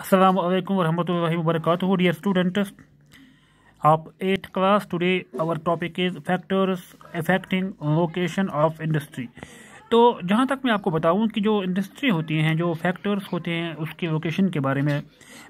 असलम वरहमत लाही वरक डियर स्टूडेंट आप at class today our topic is factors affecting location of industry तो जहाँ तक मैं आपको बताऊँ कि जो इंडस्ट्री होती हैं जो फैक्टर्स होते हैं उसके वोकेशन के बारे में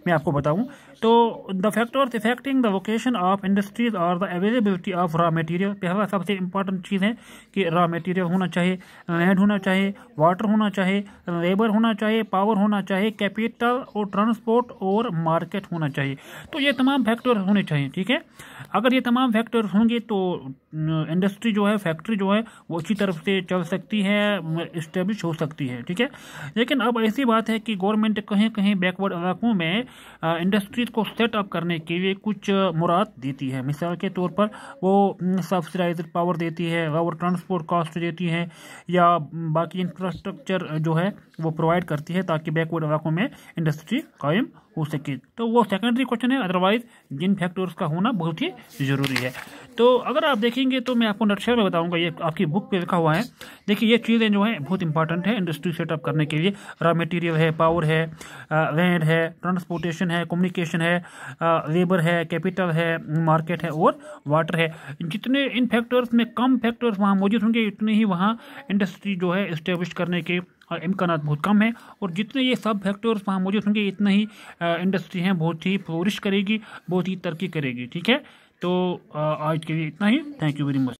मैं आपको बताऊँ तो the factors affecting the vocation of industries और the availability of raw material पहला सबसे इंपॉर्टेंट चीज़ है कि रॉ मटेरियल होना चाहिए लैंड होना चाहिए वाटर होना चाहिए लेबर होना चाहिए पावर होना चाहिए कैपिटल और ट्रांसपोर्ट और मार्केट होना चाहिए तो ये तमाम फैक्टर होने चाहिए ठीक है अगर ये तमाम फैक्टर्स होंगे तो इंडस्ट्री जो है फैक्ट्री जो है वो अच्छी तरफ से चल सकती है इस्टेब्लिश हो सकती है ठीक है लेकिन अब ऐसी बात है कि गवर्नमेंट कहीं कहीं बैकवर्ड इलाकों में इंडस्ट्रीज को सेटअप करने के लिए कुछ मुराद देती है मिसाल के तौर पर वो सब्सिडाइज पावर देती है और ट्रांसपोर्ट कास्ट देती है या बाकी इंफ्रास्ट्रक्चर जो है वो प्रोवाइड करती है ताकि बैकवर्ड इलाकों में इंडस्ट्री कायम हो सके तो वो सेकेंडरी क्वेश्चन है अदरवाइज जिन फैक्टर्स का होना बहुत ही ज़रूरी है तो अगर आप देखेंगे तो मैं आपको नक्शे में बताऊंगा ये आपकी बुक पे लिखा हुआ है देखिए ये चीज़ें जो हैं बहुत इंपॉर्टेंट है इंडस्ट्री सेटअप करने के लिए रॉ मटेरियल है पावर है लैंड है ट्रांसपोर्टेशन है कम्युनिकेशन है लेबर है कैपिटल है मार्केट है और वाटर है जितने इन फैक्टर्स में कम फैक्टर्स वहाँ मौजूद होंगे उतने ही वहाँ इंडस्ट्री जो है इस्टेब्लिश करने के और इम्कान बहुत कम है और जितने ये सब फैक्टर्स वहाँ मौजूद होंगे इतना ही इंडस्ट्री हैं बहुत ही फ्लोरिश करेगी बहुत ही तरक्की करेगी ठीक है तो आज के लिए इतना ही थैंक यू वेरी मच